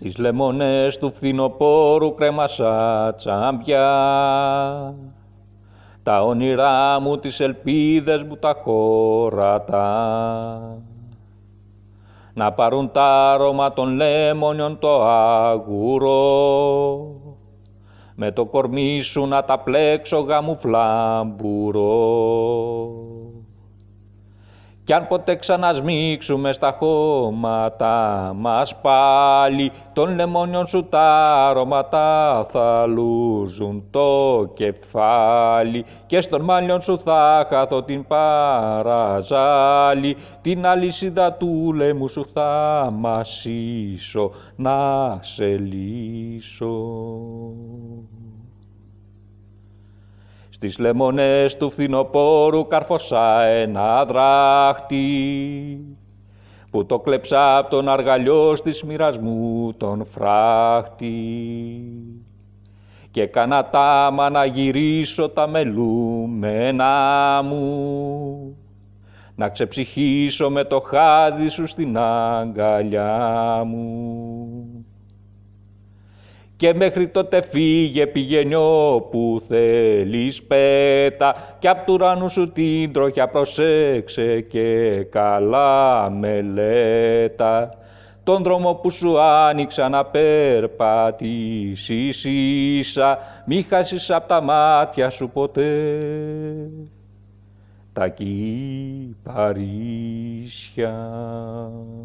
τις λεμονές του φθινοπόρου κρέμασα τσάμπια. Τα όνειρά μου, τις ελπίδες μου τα χώρατα. Να πάρουν τα άρωμα των λέμονιων το άγουρο. Με το κορμί σου να τα πλέξω γαμουφλάμπουρο κι αν ποτέ ξανασμίξουμε στα χώματα μας πάλι των λεμόνιων σου τα αρωματά θα λούζουν το κεφάλι και στον μάλιον σου θα χαθώ την παραζάλι, την αλυσίδα του λεμού σου θα μασίσω να σε λύσω στις λεμονές του φθινοπόρου καρφωσά ένα δράχτη που το κλέψα από τον αργαλιό στις μοιρασμού τον φράχτη και κάνα τάμα να γυρίσω τα μελούμενα μου να ξεψυχήσω με το χάδι σου στην αγκαλιά μου. Και μέχρι τότε φύγε πηγαίνει που θέλεις πέτα και απ' του ουρανού σου την τροχιά προσέξε και καλά μελέτα. Τον δρόμο που σου άνοιξα να περπατήσεις ίσα μη χάσεις απ' τα μάτια σου ποτέ τα κυπαρίσια.